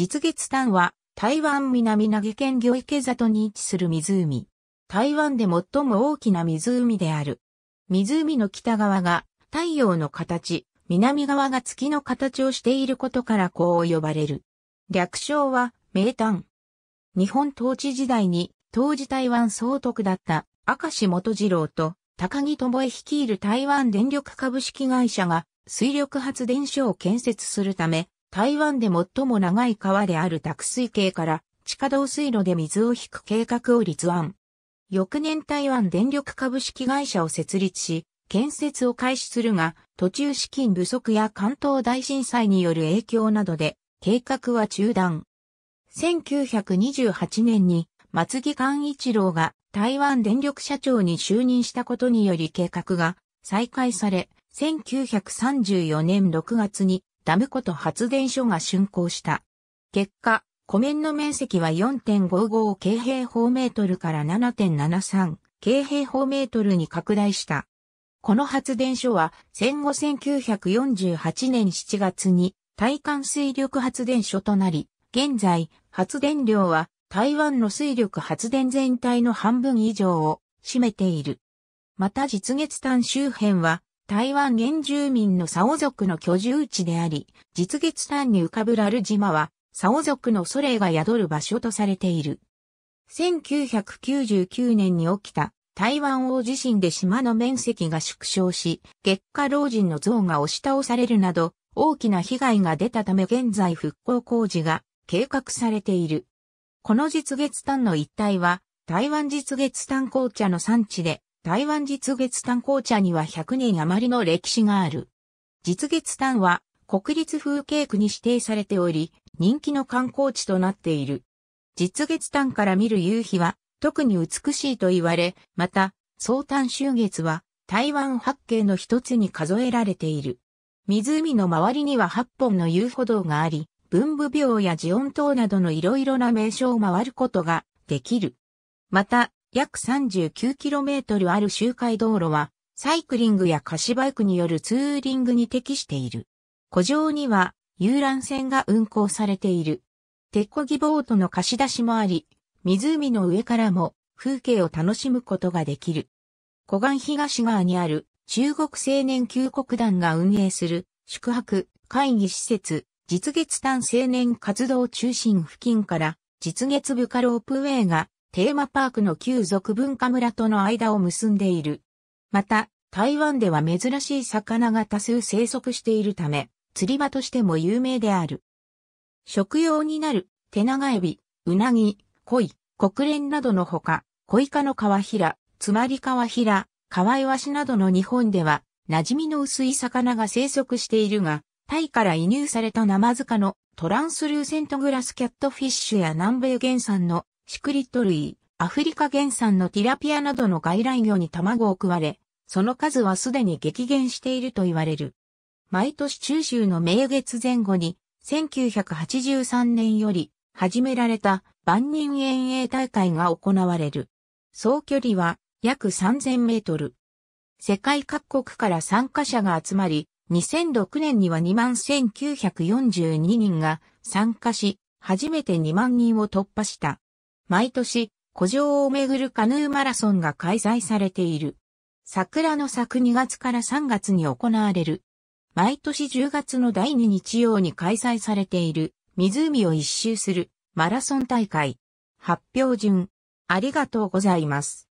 実月丹は台湾南投げ県魚池里に位置する湖。台湾で最も大きな湖である。湖の北側が太陽の形、南側が月の形をしていることからこう呼ばれる。略称は名丹。日本統治時代に当時台湾総督だった赤石元次郎と高木智恵率いる台湾電力株式会社が水力発電所を建設するため台湾で最も長い川である濁水系から地下道水路で水を引く計画を立案。翌年台湾電力株式会社を設立し、建設を開始するが、途中資金不足や関東大震災による影響などで、計画は中断。1928年に松木寛一郎が台湾電力社長に就任したことにより計画が再開され、1934年6月にダム湖と発電所が竣工した。結果、湖面の面積は4.55京平方メートルから7.73京平方メートルに拡大した。この発電所は戦後1948年7月に対艦水力発電所となり、現在発電量は台湾の水力発電全体の半分以上を占めている。また実月端周辺は台湾原住民のサオ族の居住地であり、実月丹に浮かぶラル島は、サオ族のソレイが宿る場所とされている。1999年に起きた台湾大地震で島の面積が縮小し、月下老人の像が押し倒されるなど、大きな被害が出たため現在復興工事が計画されている。この実月丹の一帯は、台湾実月丹紅茶の産地で、台湾実月炭紅茶には100年余りの歴史がある。実月炭は国立風景区に指定されており、人気の観光地となっている。実月炭から見る夕日は特に美しいと言われ、また、総炭秋月は台湾八景の一つに数えられている。湖の周りには8本の遊歩道があり、文武廟やジオン島などのいろいろな名所を回ることができる。また、約 39km ある周回道路は、サイクリングや貸しバイクによるツーリングに適している。湖上には遊覧船が運行されている。手漕ぎボートの貸し出しもあり、湖の上からも風景を楽しむことができる。湖岸東側にある中国青年救国団が運営する宿泊、会議施設、実月丹青年活動中心付近から実月部下ロープウェイがテーマパークの旧俗文化村との間を結んでいる。また、台湾では珍しい魚が多数生息しているため、釣り場としても有名である。食用になる、手長エビ、うなぎ、鯉、国連などのほか、小イカの皮平、つまり皮カワイワシなどの日本では、馴染みの薄い魚が生息しているが、タイから輸入された生塚のトランスルーセントグラスキャットフィッシュや南米原産のシクリット類、アフリカ原産のティラピアなどの外来魚に卵を食われ、その数はすでに激減していると言われる。毎年中秋の明月前後に、1983年より始められた万人遠泳大会が行われる。総距離は約3000メートル。世界各国から参加者が集まり、2006年には21,942人が参加し、初めて2万人を突破した。毎年、古城をめぐるカヌーマラソンが開催されている。桜の咲く2月から3月に行われる。毎年10月の第2日曜に開催されている湖を一周するマラソン大会。発表順。ありがとうございます。